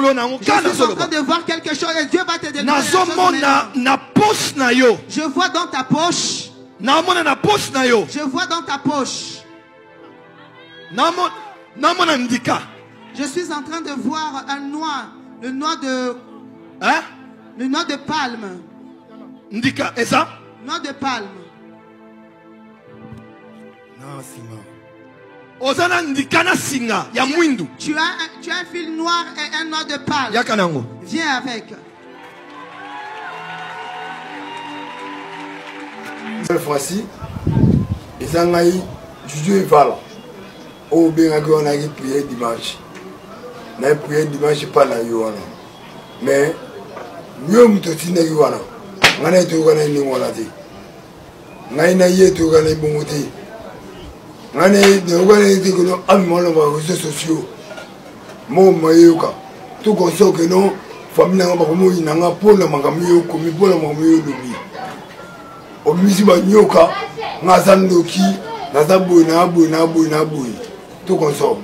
Je suis en train de voir quelque chose et Dieu va te donner Je vois dans ta poche. Je vois dans ta poche. Je suis en train de voir un noix, le noix de hein? le noix de palme. Ndika, et ça? Noix de palme. Non, Simon. oza na ndika na singa ya mwindu tu as, un, tu as un fil noir et un noir de pâle yaka nango viens avec cette fois-ci eza ngai juju evala oyo obengaki wana yaki priere dimanche naye priere dimanche mpa na yo wana mais yo moto otindaki wana ngai na ye toyoka na ye ndenge wana te ngai na ye toyoka na ye bongo te ngani ndeko nayete keno amimaloba réseau sociaux moko mayeyoka tokonso keno fami nanga bakomi nanga mpona makambo yo okomi mpona makambo yo olobi omisi banyoka nga aza ndoki naza boye naya boye naya boye naya boye tokonso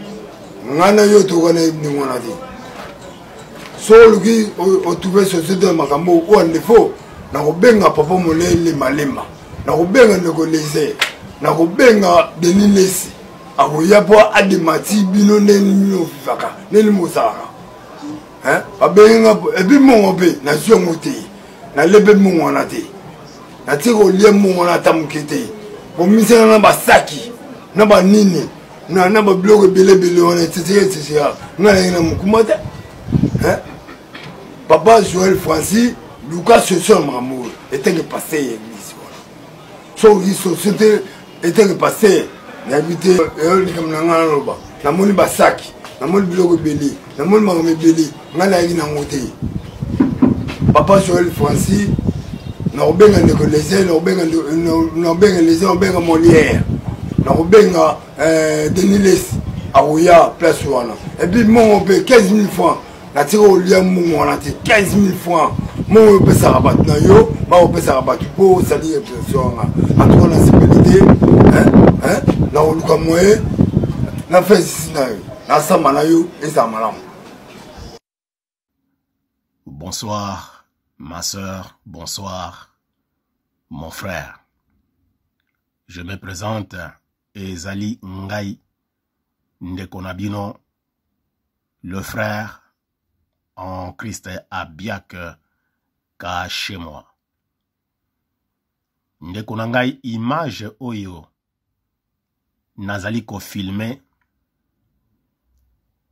ngai na yo tokana ye ndenge wana te so oluki otrouve société ya makambo oyo ndefo nakobenga papa monei lemalema nakobenga ndeko lese nakobenga denis lesi akoya mpo adema ti bino ndeni bino ofifaka ndeni mosalaka babengenga epi mongo mpe nazwi yango te nalembe mongo wana te natie kolia mongo wana ata moke te komisanga na basaki na banini na babiloko ebelebele wana etetika etetika nga nayengi na mokuma te papa joel francis luka soso ya makambo oyo etenge paster ya eglise wana so okoki soso te eteke paster euh, euh, nayebi te likambo na ngai naloba namoni basaki namoni biloko ebele namoni makambo ebele ngai nayaki nango te papa joel francis nakobenga ndeko leser nakobenga euh, leser nakobenga molière nakobenga deniles akoya place wana epuis mongo mpe 15 000 francs natika kolia mbongo wana te 15 000 francs moi opesaka bato na yo ma opesaka bato mpo osali émission yanga antuka nasepeli te na koluka moye na fesisi na yo nasamba na yo ezala malamu bonsoir ma sœur bonsoir mon frère je me présente ezali ngai ndeko na bino le frère en christ abiak ka chez moi ndeko na ngai image oyo nazali kofilme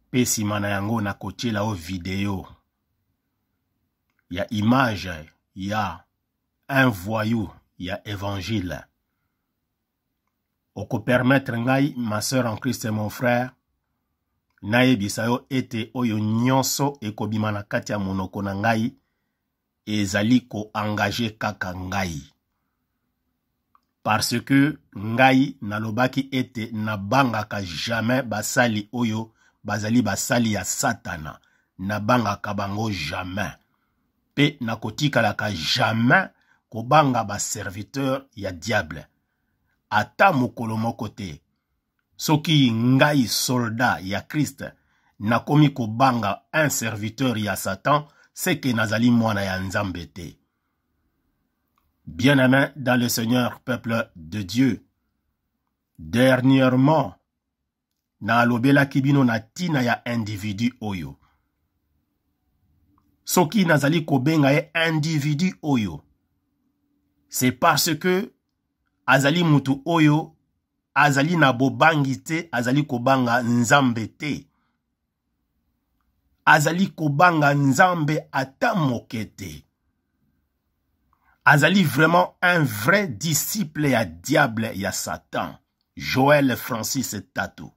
mpe nsima na yango nakotiela o video ya image ya un voyou ya évangile okopermetre ngai ma sœur en christ et mon frère nayebisa yo ete oyo nyonso ekobima na kati ya monoko na ngai ko ko kaka ngai parce que ngai nalobaki ete ka jamais basali oyo basali basali ya satana nabangaka bango jamais pe nakotikalaka jamais kobanga serviteur ya diable ata mokolo moko te soki ngai soldat ya Christ nakomi kobanga un serviteur ya satan seke nazali mwana ya nzambe bien-aimé dans le seigneur peuple de dieu dernièrement lobela kibino na tina ya individu oyo soki nazali kobenga ye individu oyo c'est parce que azali mutu oyo azali na bo azali kobanga nzambete. azali kobanga nzambe ata moke te azali vraiment un vrai disciple ya diable ya satan joel francis tato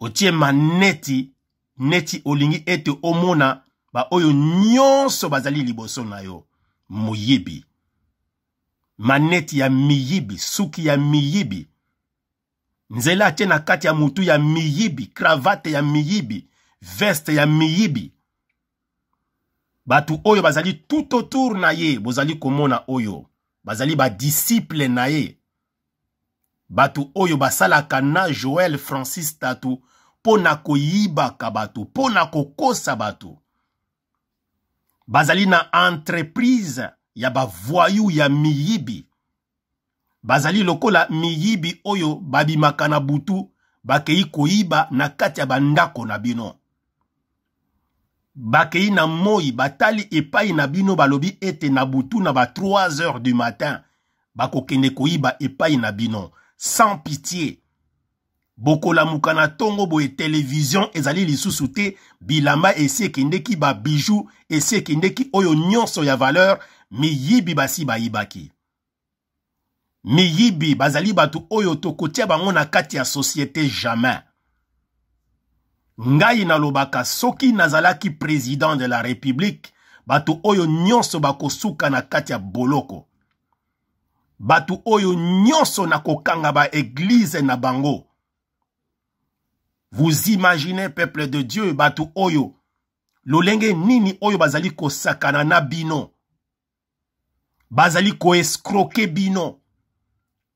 otie maneti neti olingi ete omona baoyo nyonso bazali liboso na yo moyibi maneti ya miyibi suki ya miyibi nzela atie na kati ya mutu ya miyibi kravate ya miyibi veste ya miyibi bato oyo bazali tout autour na ye bozali komona oyo bazali badisiple na ye bato oyo basalaka na joel francis tatu mpo na koyibaka bato mpo na kokosa bato bazali na entreprise ya bavoyu ya miyibi bazali lokola miyibi oyo babimaka na butu bakei koyiba na kati ya bandako na bino bakei na moi batali epai na bino balobi ete na butu na ba 3 heures du matin bakokende koyiba epai na bino sans pitié bokolamuka na ntongo boye televizio ezali lisusu te bilamba esi ekendeki babiju esi ekendeki oyo nyonso ya valeur miyibi basi bayibaki miyibi bazali bato oyo tokotia bango na kati ya société jamais ngai nalobaka soki nazalaki président de la république bato oyo nyonso bakosuka na kati ya boloko bato oyo nyonso nakokanga baeglize na bango vous imaginez peuple de dieu bato oyo lolenge nini oyo bazali kosakana na bino bazali koeskroke bino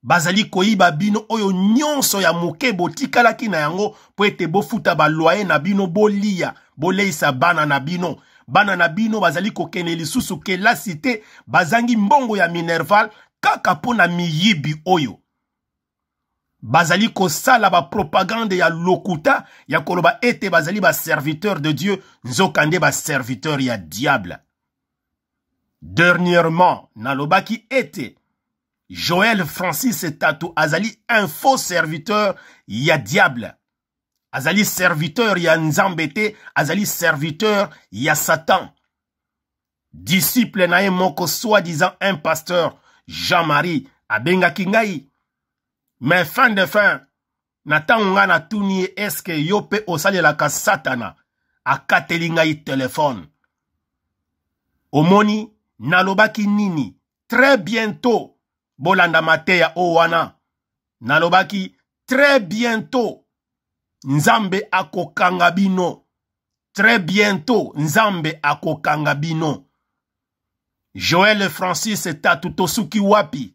bazali koyiba bino oyo nyonso ya moke botikalaki na yango po ete bofuta baloye na bino bolia boleisa bana na bino bana na bino bazali kokende ke la te bazangi mbongo ya minerval kaka po na miyibi oyo bazali salaba propagande ya lokuta ya koloba ete bazali serviteur de dieu ba serviteur ya diable dernièrement nalobaki ete Joël Francis Tatou Azali, un faux serviteur, il y a diable. Azali serviteur, il y a Nzambete. Azali serviteur, il y a Satan. Disciple mon moko soi-disant un pasteur, Jean-Marie, Abenga Kingai. Mais fin de fin, natanga na nier est-ce que yo la ka Satana A katelingai téléphone. Omoni, nalobaki nini, très bientôt, bolanda mateya oyo wana nalobaki très bientôt nzambe akokanga bino très bientôt nzambe akokanga bino joel francis tatu tosuki wapi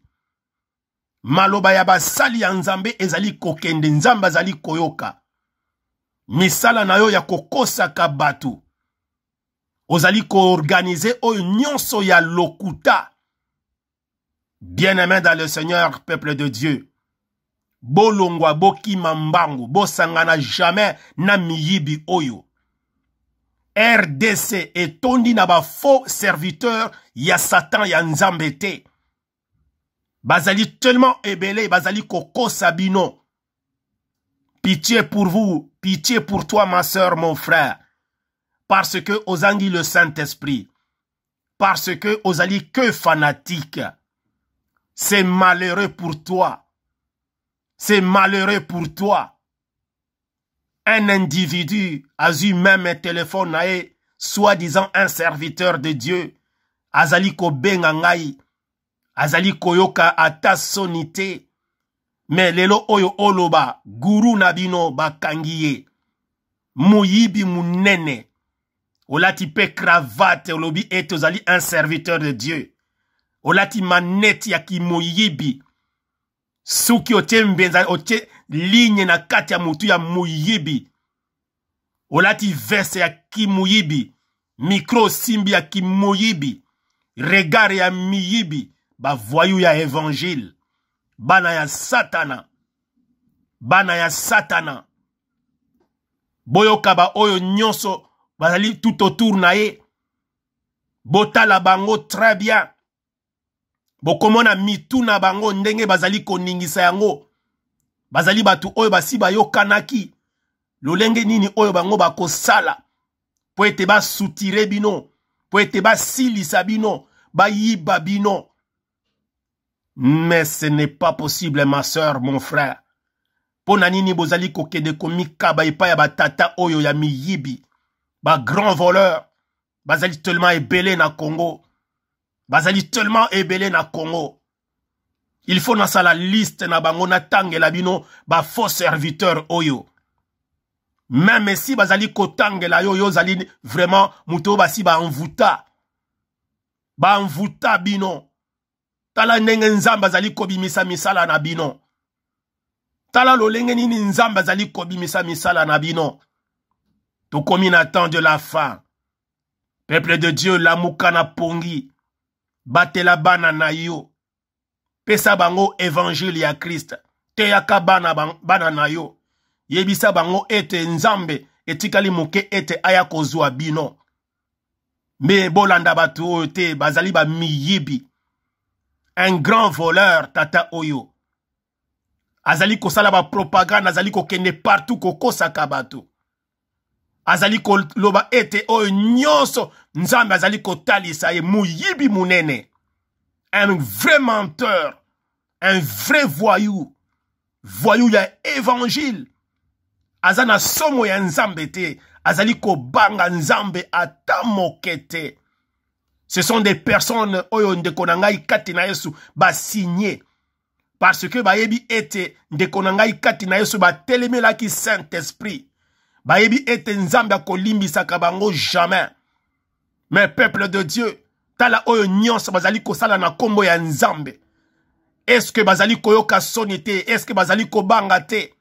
maloba ya basali ya nzambe ezali kokende nzambe azali koyoka misala na yo ya kokosaka bato ozali koorganize oyo nyonso ya lokuta Bien-aimés dans le Seigneur, peuple de Dieu. Bolongwa, Bo bosangana jamais na miyibi oyo. RDC tondi na ba faux y ya Satan ya Nzambe Bazali tellement ébélé, bazali koko sabino. Pitié pour vous, pitié pour toi ma soeur, mon frère. Parce que ozangi le Saint-Esprit. Parce que ozali que fanatique. C'est malheureux pour toi. C'est malheureux pour toi. Un individu a eu même un téléphone à soi-disant un serviteur de Dieu. Azali ko Azali koyoka ata Mais lelo oyo oloba guru nabino bakangiye. Muyibi Mounene, Olati pe cravate olobi et ozali un serviteur de Dieu. olati maneti ya kimoyibi suki otye mbenza otye linye na kati ya mutu ya moyibi olati veste ya kimoyibi mikro osimbi ya kimoyibi regard ya miyibi bavoyu ya evangile bana ya satana bana ya satana boyoka baoyo nyonso bazali tout autour na ye botala bango très bien bokomona mitu na bango ndenge bazali koningisa yango bazali batu oyo basi kanaki. lolenge nini oyo bango sala. Pouete ete soutire bino mpo ete silisabino Ba yiba bino mais ce n'est pas possible ma soeur mon frère Pona nini bozali kokende ba epai ya batata oyo ya ba grand voleur bazali tellement ebele na congo bazali tellement ebele na congo il faut nasala liste na bango natangela bino bafaux serviteur oyo meme si bazali kotangela yo yo ozali vraiment moto oyo basi banvuta banvuta bino tala ndenge nzambe azali kobimisa misala na bino tala lolenge nini nzambe azali kobimisa misala na bino tokomi na temps de la fin peuple de dieu lamuka na pongi batela bana na yo pesa bango evangeli ya kriste teyaka bana, bana na yo yebisa bango ete nzambe etikali moke ete aya kozwa bino me bolanda bato oyo te bazali bamiyibi un grand voleur tata oyo azali kosala bapropagande azali kokende partout kokosaka bato azali ko loba ete o nyonso nzambe azali talisa ye mouyibi munene un vrai menteur un vrai voyou voyou ya évangile azana somo ya nzambe te azali banga nzambe ata moke ce sont des personnes oyo ndeko na katina kati na yesu parce que bayebi ete ndeko na katina kati na yesu qui saint esprit bayebi ete nzambe limbi bango jamais mais peuple de dieu tala oyo nyonso bazali sala na kombo ya nzambe que bazali koyoka Est-ce que bazali ko te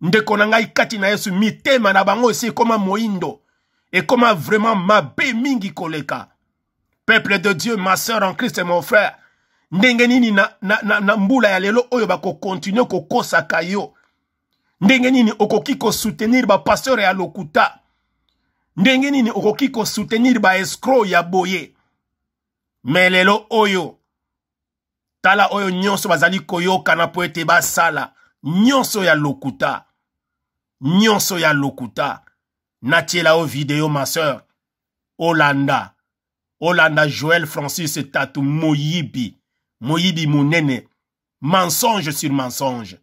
ndeko na ngai kati na yesu mité manabango bango koma moindo et koma vraiment be mingi koleka peuple de dieu ma sœur en christ et mon frère ndenge nini na, na, na, mbula ya lelo oyo ko kokosaka yo ndenge nini okoki ba pasteur ya lokuta ndenge nini okoki ba escro ya boye Melelo oyo tala oyo nyonso bazali kanapoete ba ete sala, nyonso ya lokuta nyonso ya lokuta natiela o video maseur olanda olanda joel francis tatou moyibi moyibi mounene. mensonge sur mensonge